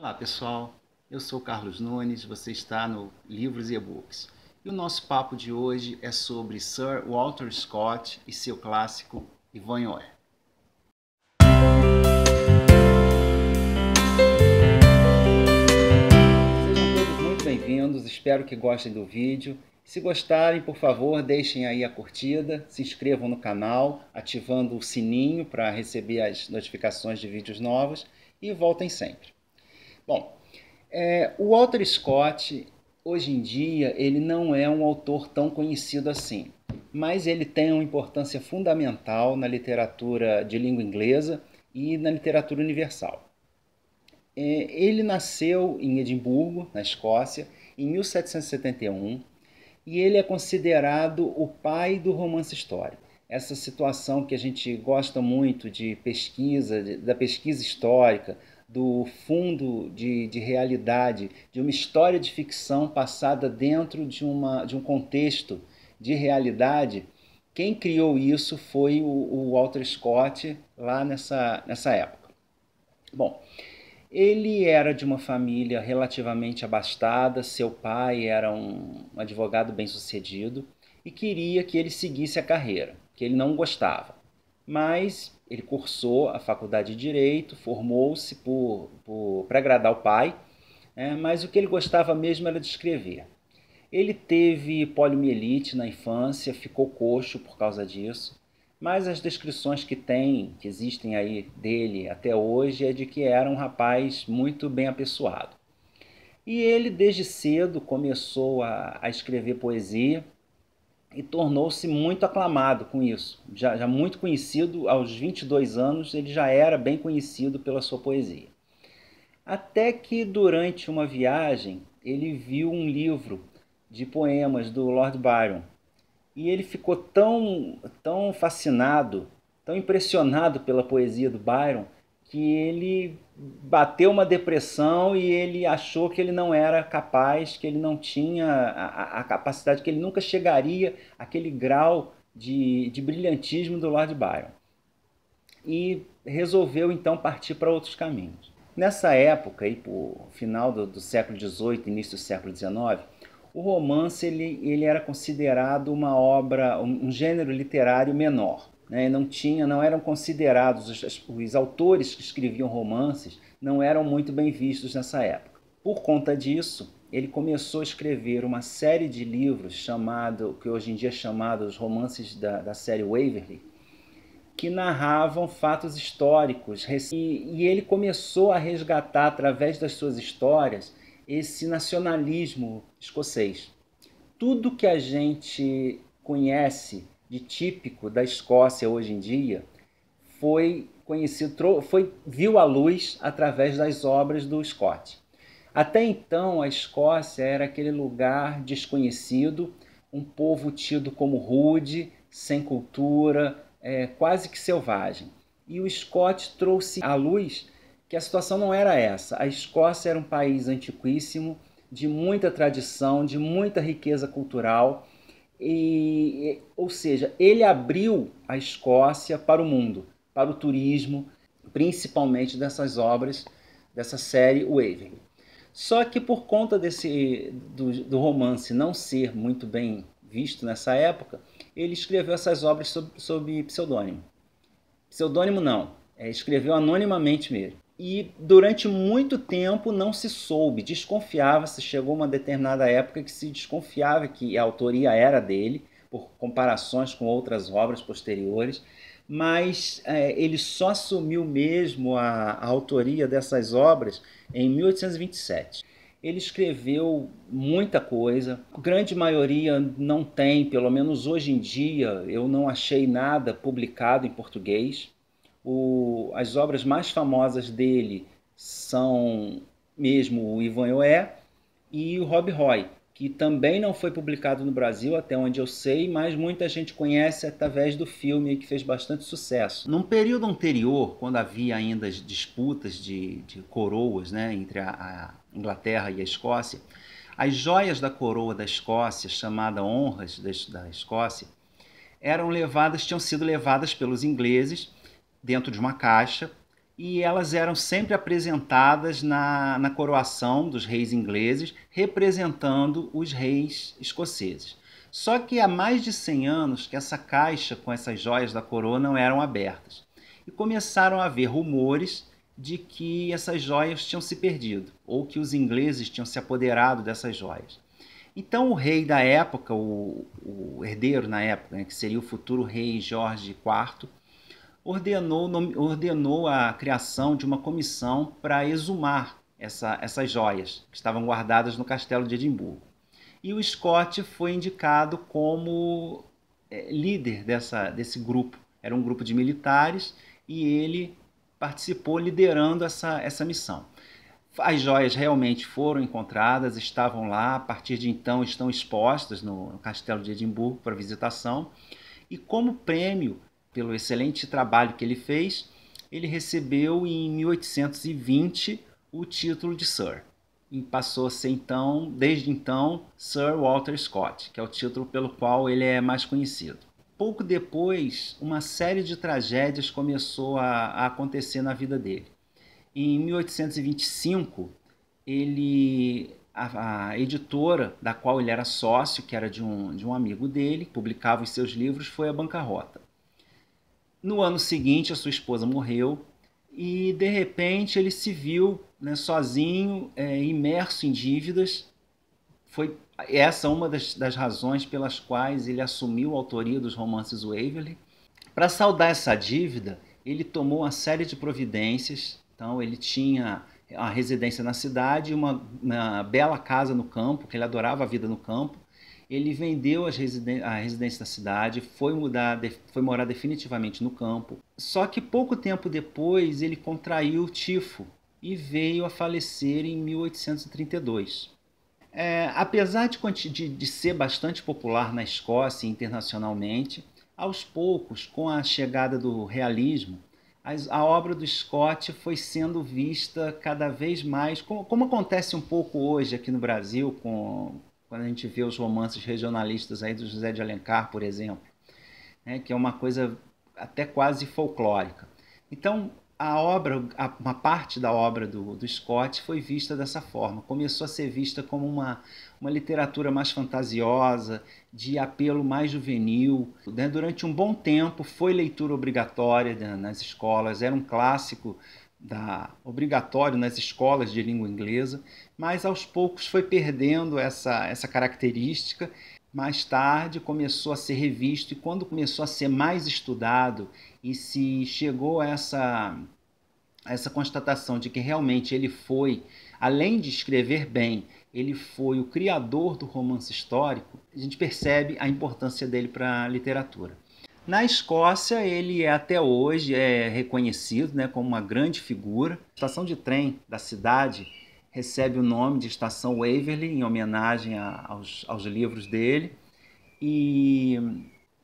Olá pessoal, eu sou Carlos Nunes, você está no Livros e eBooks books E o nosso papo de hoje é sobre Sir Walter Scott e seu clássico Ivanhoe. Sejam todos muito bem-vindos, espero que gostem do vídeo. Se gostarem, por favor, deixem aí a curtida, se inscrevam no canal, ativando o sininho para receber as notificações de vídeos novos e voltem sempre. Bom, é, o Walter Scott, hoje em dia, ele não é um autor tão conhecido assim, mas ele tem uma importância fundamental na literatura de língua inglesa e na literatura universal. É, ele nasceu em Edimburgo, na Escócia, em 1771 e ele é considerado o pai do romance histórico. Essa situação que a gente gosta muito de pesquisa, de, da pesquisa histórica, do fundo de, de realidade, de uma história de ficção passada dentro de, uma, de um contexto de realidade, quem criou isso foi o, o Walter Scott lá nessa, nessa época. Bom, ele era de uma família relativamente abastada, seu pai era um advogado bem-sucedido e queria que ele seguisse a carreira, que ele não gostava. Mas ele cursou a faculdade de Direito, formou-se para agradar o pai, é, mas o que ele gostava mesmo era de escrever. Ele teve poliomielite na infância, ficou coxo por causa disso, mas as descrições que tem, que existem aí dele até hoje, é de que era um rapaz muito bem apessoado. E ele, desde cedo, começou a, a escrever poesia, e tornou-se muito aclamado com isso. Já, já, muito conhecido, aos 22 anos, ele já era bem conhecido pela sua poesia. Até que, durante uma viagem, ele viu um livro de poemas do Lord Byron e ele ficou tão, tão fascinado, tão impressionado pela poesia do Byron, que ele bateu uma depressão e ele achou que ele não era capaz, que ele não tinha a, a capacidade, que ele nunca chegaria àquele grau de, de brilhantismo do Lord Byron. E resolveu então partir para outros caminhos. Nessa época, aí, por final do, do século XVIII, início do século XIX, o romance ele, ele era considerado uma obra, um, um gênero literário menor né, não tinha, não eram considerados os, os, autores que escreviam romances não eram muito bem vistos nessa época. Por conta disso, ele começou a escrever uma série de livros chamado que hoje em dia é chamado os romances da, da série Waverly, que narravam fatos históricos e, e ele começou a resgatar através das suas histórias esse nacionalismo escocês. Tudo que a gente conhece de típico da Escócia hoje em dia foi conhecido, foi viu a luz através das obras do Scott. Até então, a Escócia era aquele lugar desconhecido, um povo tido como rude, sem cultura, é, quase que selvagem. E o Scott trouxe à luz que a situação não era essa. A Escócia era um país antiquíssimo, de muita tradição, de muita riqueza cultural e, ou seja, ele abriu a Escócia para o mundo, para o turismo, principalmente dessas obras, dessa série Waving. Só que por conta desse do, do, romance não ser muito bem visto nessa época, ele escreveu essas obras sob, sob pseudônimo. Pseudônimo não, é, escreveu anonimamente mesmo e durante muito tempo não se soube, desconfiava-se, chegou uma determinada época que se desconfiava que a autoria era dele, por comparações com outras obras posteriores, mas é, ele só assumiu mesmo a, a autoria dessas obras em 1827. Ele escreveu muita coisa, a grande maioria não tem, pelo menos hoje em dia eu não achei nada publicado em português, o, as obras mais famosas dele são mesmo o Ivan Oé e o Rob Roy, que também não foi publicado no Brasil, até onde eu sei, mas muita gente conhece através do filme que fez bastante sucesso. Num período anterior, quando havia ainda disputas de, de coroas né, entre a, a Inglaterra e a Escócia, as joias da coroa da Escócia, chamada honras da Escócia, eram levadas, tinham sido levadas pelos ingleses dentro de uma caixa e elas eram sempre apresentadas na, na coroação dos reis ingleses, representando os reis escoceses. Só que há mais de 100 anos que essa caixa com essas joias da coroa não eram abertas. E começaram a haver rumores de que essas joias tinham se perdido, ou que os ingleses tinham se apoderado dessas joias. Então o rei da época, o, o herdeiro na época, né, que seria o futuro rei Jorge IV, ordenou, ordenou a criação de uma comissão para exumar essa, essas joias que estavam guardadas no castelo de Edimburgo. E o Scott foi indicado como eh, líder dessa, desse grupo. Era um grupo de militares e ele participou liderando essa, essa missão. As joias realmente foram encontradas, estavam lá, a partir de então estão expostas no, no Castelo de Edimburgo para visitação. E como prêmio, pelo excelente trabalho que ele fez, ele recebeu em 1820 o título de Sir. E passou a ser então, desde então, Sir Walter Scott, que é o título pelo qual ele é mais conhecido. Pouco depois, uma série de tragédias começou a, a acontecer na vida dele. Em 1825, ele a, editora da qual ele era sócio, que era de um, de um amigo dele, publicava os seus livros, foi à bancarrota. No ano seguinte, a sua esposa morreu e, de repente, ele se viu né, sozinho, é, imerso em dívidas. Foi essa é uma das, das razões pelas quais ele assumiu a autoria dos romances Waverly Para saldar essa dívida, ele tomou uma série de providências. Então, ele tinha a residência na cidade, uma, uma, bela casa no campo, que ele adorava a vida no campo, ele vendeu residen a residência da cidade, foi, mudar, foi morar definitivamente no campo. Só que pouco tempo depois ele contraiu o tifo e veio a falecer em 1832. É, apesar de, de, de ser bastante popular na Escócia e internacionalmente, aos poucos, com a chegada do realismo, a obra do Scott foi sendo vista cada vez mais, como, acontece um pouco hoje aqui no Brasil com, quando a gente vê os romances regionalistas aí do José de Alencar, por exemplo, né, que é uma coisa até quase folclórica. Então, a obra, a, uma parte da obra do, do Scott foi vista dessa forma, começou a ser vista como uma, uma literatura mais fantasiosa, de apelo mais juvenil. Né? Durante um bom tempo foi leitura obrigatória né, nas escolas, era um clássico da, obrigatório nas escolas de língua inglesa, mas aos poucos foi perdendo essa, essa característica. Mais tarde começou a ser revisto e quando começou a ser mais estudado e se chegou a essa, essa constatação de que realmente ele foi, além de escrever bem, ele foi o criador do romance histórico, a gente percebe a importância dele para a literatura. Na Escócia, ele é, até hoje é reconhecido né, como uma grande figura. A estação de trem da cidade recebe o nome de Estação Waverley, em homenagem a, aos, aos, livros dele. E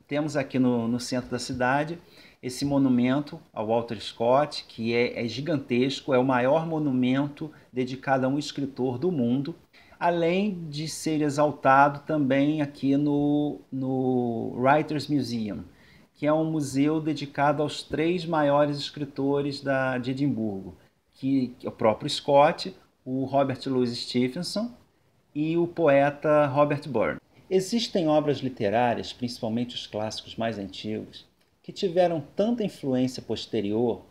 temos aqui no, no, centro da cidade esse monumento ao Walter Scott, que é, é gigantesco, é o maior monumento dedicado a um escritor do mundo além de ser exaltado também aqui no, no Writers Museum, que é um museu dedicado aos três maiores escritores da, de Edimburgo, que, que é o próprio Scott, o Robert Louis Stevenson e o poeta Robert Burns. Existem obras literárias, principalmente os clássicos mais antigos, que tiveram tanta influência posterior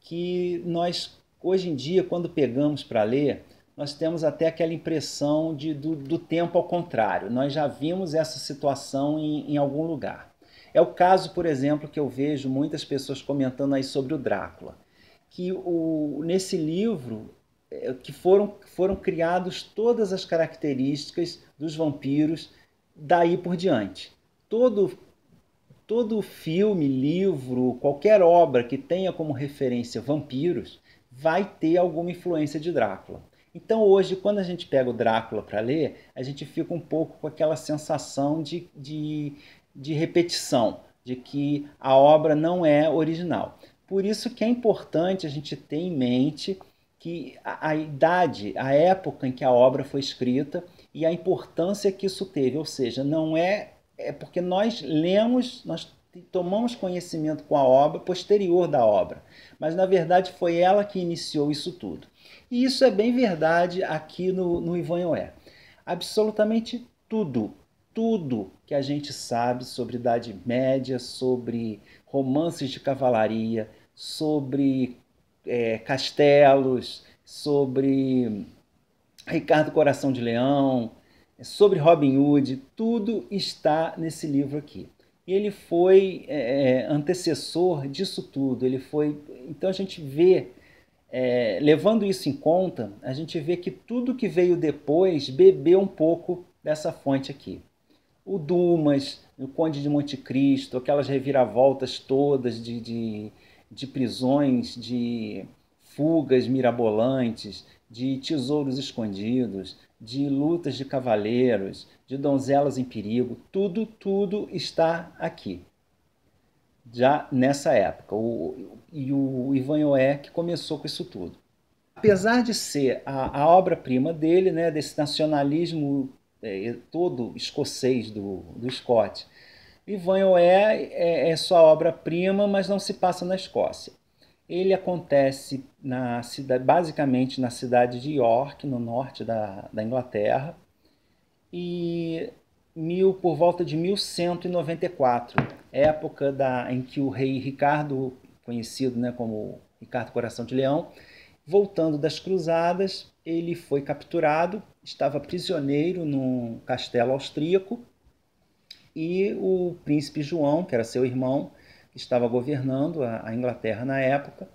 que nós, hoje em dia, quando pegamos para ler, nós temos até aquela impressão de, do, do, tempo ao contrário. Nós já vimos essa situação em, em algum lugar. É o caso, por exemplo, que eu vejo muitas pessoas comentando aí sobre o Drácula, que o, nesse livro é, que foram, foram criados todas as características dos vampiros daí por diante. Todo todo filme, livro, qualquer obra que tenha como referência vampiros vai ter alguma influência de Drácula. Então hoje, quando a gente pega o Drácula para ler, a gente fica um pouco com aquela sensação de, de, de repetição, de que a obra não é original. Por isso que é importante a gente ter em mente que a, a idade, a época em que a obra foi escrita e a importância que isso teve, ou seja, não é é porque nós lemos, nós tomamos conhecimento com a obra posterior da obra, mas na verdade foi ela que iniciou isso tudo. E isso é bem verdade aqui no, no Ivan Oé. Absolutamente tudo tudo que a gente sabe sobre Idade Média, sobre romances de cavalaria, sobre é, castelos, sobre Ricardo Coração de Leão, sobre Robin Hood, tudo está nesse livro aqui. Ele foi é, é, antecessor disso tudo. Ele foi, então a gente vê, é, levando isso em conta, a gente vê que tudo que veio depois bebeu um pouco dessa fonte aqui o Dumas, o Conde de Monte Cristo, aquelas reviravoltas todas de, de, de prisões, de fugas mirabolantes, de tesouros escondidos, de lutas de cavaleiros, de donzelas em perigo, tudo, tudo está aqui. Já nessa época. O, e o Ivan Oé que começou com isso tudo. Apesar de ser a, a obra-prima dele, né, desse nacionalismo é, todo escocês do, do Scott. Ivanhoe é, é sua obra-prima, mas não se passa na Escócia. Ele acontece na cidade, basicamente na cidade de York, no norte da, da Inglaterra, e mil, por volta de 1194, época da, em que o rei Ricardo, conhecido né, como Ricardo Coração de Leão, voltando das Cruzadas, ele foi capturado estava prisioneiro num castelo austríaco e o príncipe João, que era seu irmão, que estava governando a, Inglaterra na época,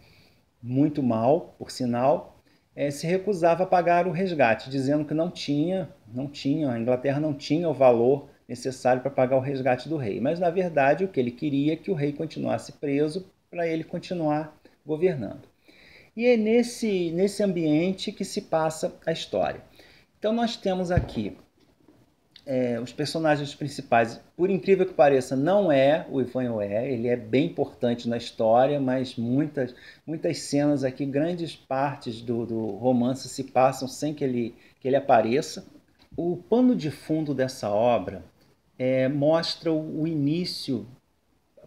muito mal, por sinal, é, se recusava a pagar o resgate, dizendo que não tinha, não tinha, a Inglaterra não tinha o valor necessário para pagar o resgate do rei. Mas na verdade o que ele queria é que o rei continuasse preso para ele continuar governando. E é nesse, nesse ambiente que se passa a história. Então nós temos aqui é, os personagens principais, por incrível que pareça, não é o Ivan Ué, ele é bem importante na história, mas muitas, muitas cenas aqui, grandes partes do, do romance se passam sem que ele, que ele apareça. O pano de fundo dessa obra é, mostra o início,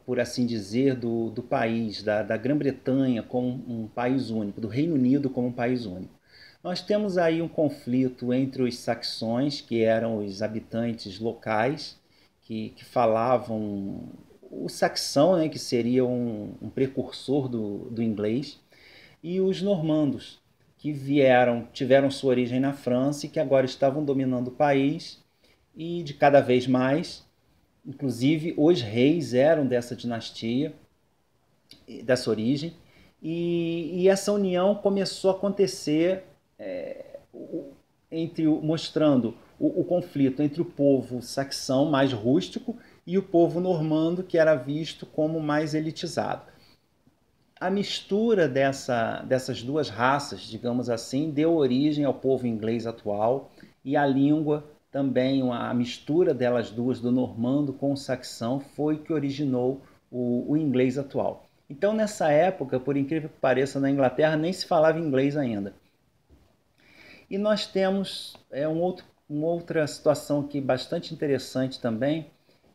por assim dizer, do, do país, da, da Grã-Bretanha como um país único, do Reino Unido como um país único. Nós temos aí um conflito entre os saxões, que eram os habitantes locais, que, que falavam o saxão, né, que seria um, um precursor do, do inglês, e os normandos, que vieram, tiveram sua origem na França e que agora estavam dominando o país e de cada vez mais, inclusive os reis eram dessa dinastia, dessa origem, e, e essa união começou a acontecer é, o, entre o, mostrando o, o, conflito entre o povo saxão mais rústico e o povo normando que era visto como mais elitizado. A mistura dessa, dessas duas raças, digamos assim, deu origem ao povo inglês atual e a língua também, uma, a mistura delas duas, do normando com o saxão, foi que originou o, o inglês atual. Então, nessa época, por incrível que pareça, na Inglaterra nem se falava inglês ainda. E nós temos é, um outro, uma outra situação aqui bastante interessante também,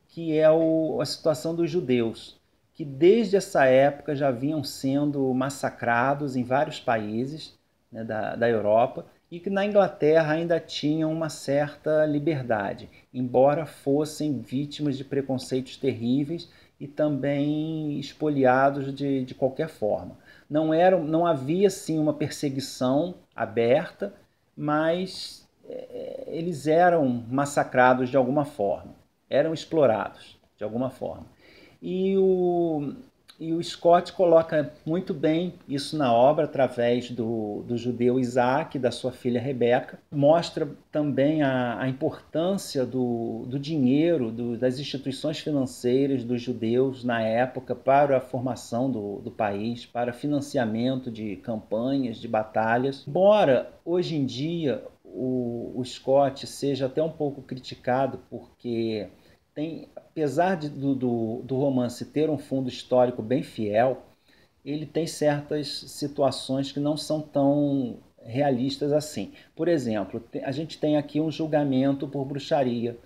que é o, a situação dos judeus, que desde essa época já vinham sendo massacrados em vários países né, da, da Europa e que na Inglaterra ainda tinham uma certa liberdade, embora fossem vítimas de preconceitos terríveis e também espoliados de, de qualquer forma. Não, era, não havia, sim, uma perseguição aberta, mas é, eles eram massacrados de alguma forma, eram explorados de alguma forma. E o, e o Scott coloca muito bem isso na obra, através do, do judeu Isaac, da sua filha Rebeca. Mostra também a, a importância do, do dinheiro, do, das instituições financeiras dos judeus na época para a formação do, do país, para financiamento de campanhas, de batalhas. Embora hoje em dia o, o Scott seja até um pouco criticado, porque tem, apesar de, do, do, do romance ter um fundo histórico bem fiel, ele tem certas situações que não são tão realistas assim. Por exemplo, a gente tem aqui um julgamento por bruxaria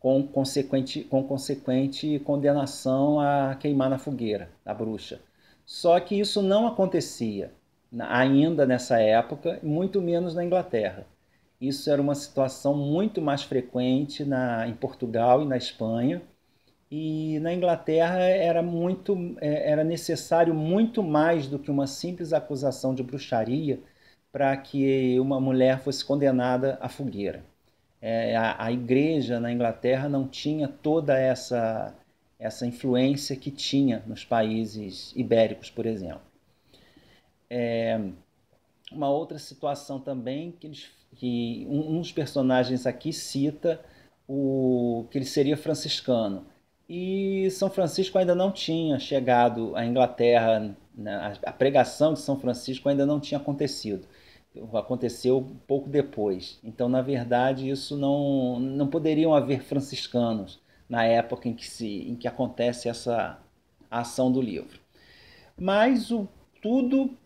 com consequente, com consequente condenação a queimar na fogueira a bruxa. Só que isso não acontecia ainda nessa época, muito menos na Inglaterra. Isso era uma situação muito mais frequente na, em Portugal e na Espanha. E na Inglaterra era muito é, era necessário muito mais do que uma simples acusação de bruxaria para que uma mulher fosse condenada à fogueira. É, a, a, igreja na Inglaterra não tinha toda essa, essa influência que tinha nos países ibéricos, por exemplo. É, uma outra situação também que, eles, que um, um dos personagens aqui cita o que ele seria franciscano. E São Francisco ainda não tinha chegado à Inglaterra, né? a pregação de São Francisco ainda não tinha acontecido. Aconteceu pouco depois. Então, na verdade, isso não, não poderiam haver franciscanos na época em que, se, em que acontece essa ação do livro. Mas o, tudo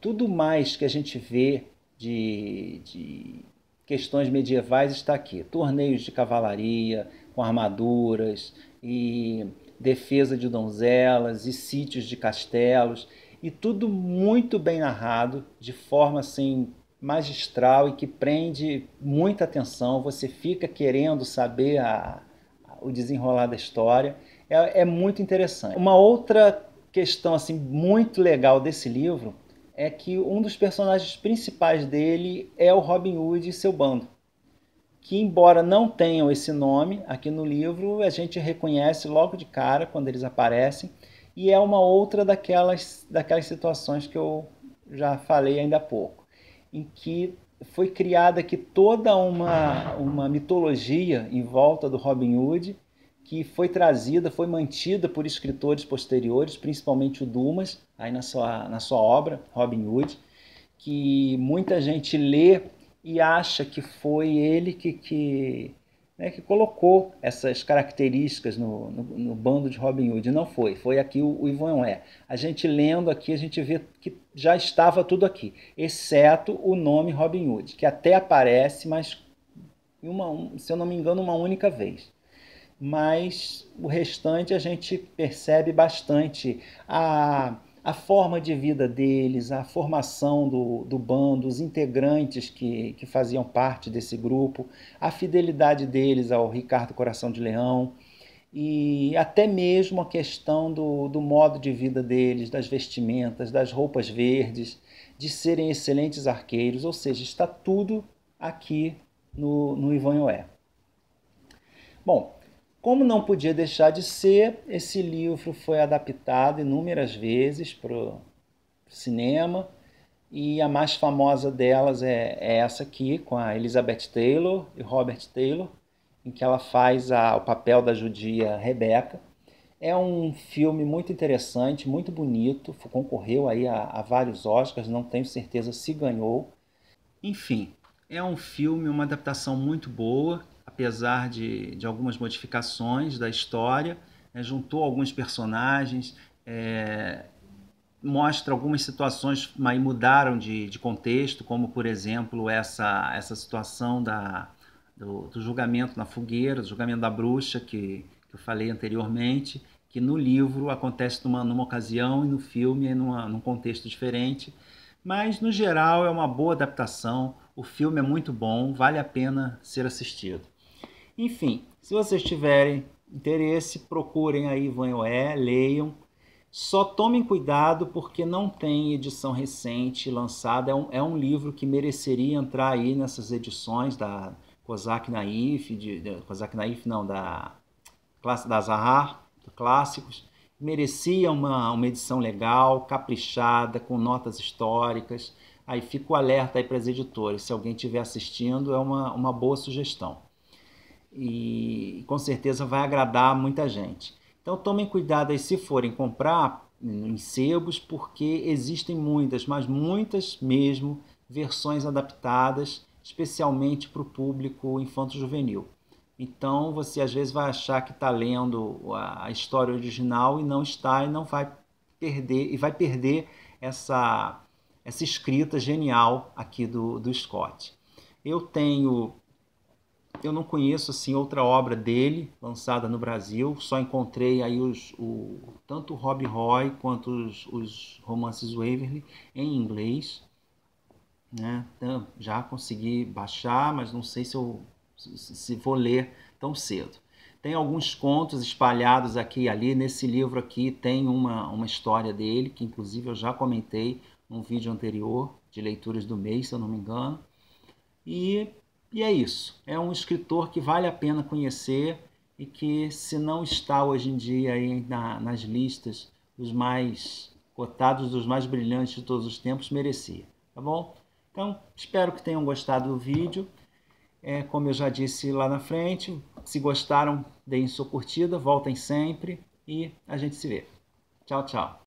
tudo mais que a gente vê de, de questões medievais está aqui. Torneios de cavalaria, com armaduras, e defesa de donzelas, e sítios de castelos, e tudo muito bem narrado, de forma assim magistral e que prende muita atenção. Você fica querendo saber a, a, o desenrolar da história. É, é muito interessante. Uma outra questão assim muito legal desse livro é que um dos personagens principais dele é o Robin Hood e seu bando. Que, embora não tenham esse nome aqui no livro, a gente reconhece logo de cara quando eles aparecem, e é uma outra daquelas, daquelas situações que eu já falei ainda há pouco, em que foi criada aqui toda uma, uma mitologia em volta do Robin Hood que foi trazida, foi mantida por escritores posteriores, principalmente o Dumas, aí na sua, na sua obra, Robin Hood, que muita gente lê e acha que foi ele que, que, né, que colocou essas características no, no, no, bando de Robin Hood. Não foi, foi aqui o, o Ivan é. A gente lendo aqui, a gente vê que já estava tudo aqui, exceto o nome Robin Hood, que até aparece, mas uma, se eu não me engano, uma única vez mas o restante a gente percebe bastante a, a forma de vida deles, a formação do, do bando, os integrantes que, que faziam parte desse grupo, a fidelidade deles ao Ricardo Coração de Leão e até mesmo a questão do, do modo de vida deles, das vestimentas, das roupas verdes, de serem excelentes arqueiros, ou seja, está tudo aqui no, no Ivan Bom, como não podia deixar de ser, esse livro foi adaptado inúmeras vezes para o cinema e a mais famosa delas é, é, essa aqui, com a Elizabeth Taylor e Robert Taylor, em que ela faz a, o papel da judia Rebecca. É um filme muito interessante, muito bonito, concorreu aí a, a vários Oscars, não tenho certeza se ganhou. Enfim, é um filme, uma adaptação muito boa apesar de, de algumas modificações da história, né, juntou alguns personagens, é, mostra algumas situações que mudaram de, de contexto, como por exemplo essa, essa situação da, do, do julgamento na fogueira, do julgamento da bruxa que, que eu falei anteriormente, que no livro acontece numa, numa ocasião e no filme é numa, num contexto diferente. Mas, no geral, é uma boa adaptação. O filme é muito bom, vale a pena ser assistido. Enfim, se vocês tiverem interesse, procurem aí Ivan Oé, leiam. Só tomem cuidado porque não tem edição recente lançada. É um, é um livro que mereceria entrar aí nessas edições da Kozak Naif, de, de, Kozak Naif não, da classe da Zahar, clássicos. Merecia uma, uma edição legal, caprichada, com notas históricas. Aí fico alerta aí para as editoras. Se alguém estiver assistindo, é uma, uma boa sugestão e com certeza vai agradar muita gente. Então tomem cuidado aí se forem comprar em sebos, porque existem muitas, mas muitas mesmo, versões adaptadas, especialmente para o público infanto-juvenil. Então você às vezes vai achar que está lendo a história original e não está e não vai perder e vai perder essa essa escrita genial aqui do, do Scott. Eu tenho eu não conheço assim outra obra dele lançada no Brasil. Só encontrei aí os, o, tanto o Rob Roy quanto os, os romances Waverly em inglês. Né? Então, já consegui baixar, mas não sei se eu se vou ler tão cedo. Tem alguns contos espalhados aqui e ali. Nesse livro aqui tem uma, uma história dele, que inclusive eu já comentei num vídeo anterior de leituras do mês, se eu não me engano. E e é isso. É um escritor que vale a pena conhecer e que, se não está hoje em dia aí na, nas listas dos mais cotados, dos mais brilhantes de todos os tempos, merecia. Tá bom? Então, espero que tenham gostado do vídeo. É, como eu já disse lá na frente, se gostaram, deem sua curtida, voltem sempre e a gente se vê. Tchau, tchau.